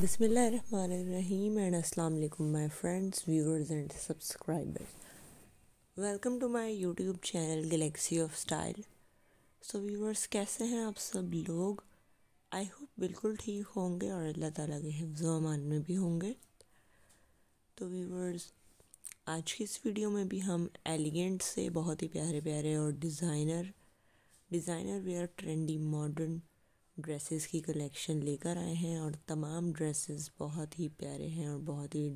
बसमीम एंड अस्सलाम वालेकुम my friends viewers and subscribers welcome to my YouTube channel galaxy of style so viewers कैसे हैं आप सब लोग आई होप बिल्कुल ठीक होंगे और अल्लाह ताला के हिफ्जमान में भी होंगे तो व्यूअर्स आज की इस वीडियो में भी हम एलिगेंट से बहुत ही प्यारे प्यारे और designer designer wear trendy modern dresses की कलेक्शन लेकर आए हैं और तमाम ड्रेसेस बहुत ही प्यारे हैं और बहुत ही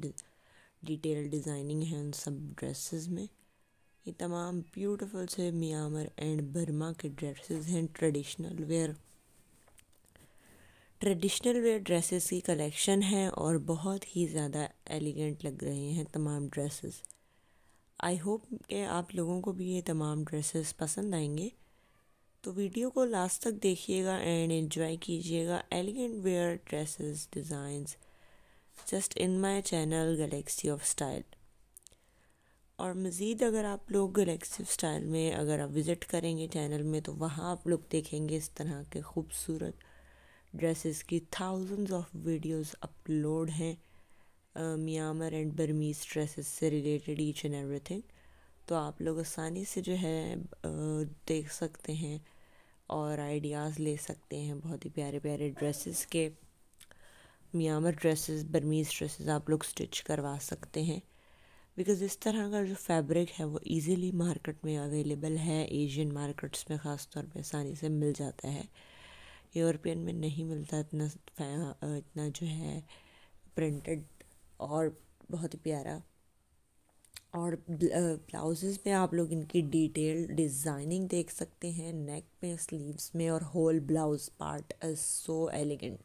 डिटेल डिज़ाइनिंग है उन सब ड्रेसेस में ये तमाम ब्यूटीफुल से म्यांमार एंड बर्मा के ड्रेसेस हैं traditional wear traditional wear dresses की कलेक्शन है और बहुत ही ज़्यादा एलिगेंट लग रहे हैं तमाम ड्रेसेस आई होप के आप लोगों को भी ये तमाम ड्रेसेस पसंद आएंगे तो वीडियो को लास्ट तक देखिएगा एंड एंजॉय कीजिएगा elegant wear dresses designs just in my channel galaxy of style और मज़ीद अगर आप लोग गलेक्सी ऑफ स्टाइल में अगर आप विज़िट करेंगे चैनल में तो वहाँ आप लोग देखेंगे इस तरह के खूबसूरत ड्रेसेस की थाउजेंड्स ऑफ वीडियोस अपलोड हैं मियामर एंड बर्मीज़ ड्रेसेस से रिलेटेड ईच एंड एवरीथिंग तो आप लोग आसानी से जो है देख सकते हैं और आइडियाज़ ले सकते हैं बहुत ही प्यारे प्यारे ड्रेसेस के म्यामर ड्रेसेस बर्मीज़ ड्रेसेस आप लोग स्टिच करवा सकते हैं बिकॉज़ इस तरह का जो फैब्रिक है वो इजीली मार्केट में अवेलेबल है एशियन मार्केट्स में ख़ास तौर पर आसानी से मिल जाता है यूरोपियन में नहीं मिलता इतना इतना जो है प्रिंटेड और बहुत ही प्यारा और ब्लाउज़ में आप लोग इनकी डिटेल डिज़ाइनिंग देख सकते हैं नेक में स्लीव्स में और whole blouse part so elegant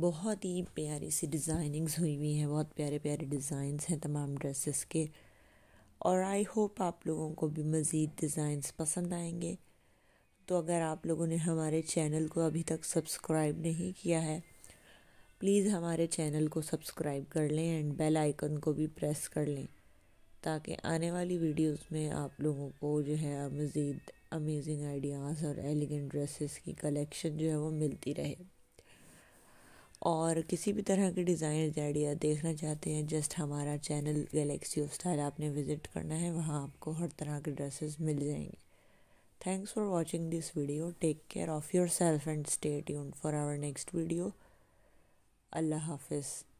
बहुत ही प्यारी सी डिज़ाइनिंग्स हुई हुई हैं बहुत प्यारे प्यारे डिज़ाइंस हैं तमाम ड्रेसेस के और आई होप आप लोगों को भी मज़ीद डिज़ाइंस पसंद आएंगे तो अगर आप लोगों ने हमारे चैनल को अभी तक सब्सक्राइब नहीं किया है प्लीज़ हमारे चैनल को सब्सक्राइब कर लें एंड बेल आइकन को भी प्रेस कर लें ताकि आने वाली वीडियोस में आप लोगों को जो है मज़ीद अमेजिंग आइडियाज़ और एलिगेंट ड्रेसेस की कलेक्शन जो है वो मिलती रहे और किसी भी तरह के डिज़ाइन आइडिया देखना चाहते हैं जस्ट हमारा चैनल गैलेक्सी ऑफ स्टाइल आपने विज़िट करना है वहाँ आपको हर तरह के ड्रेसेस मिल जाएंगे thanks for watching this video take care of yourself and stay for our next video अल्लाह हाफिज़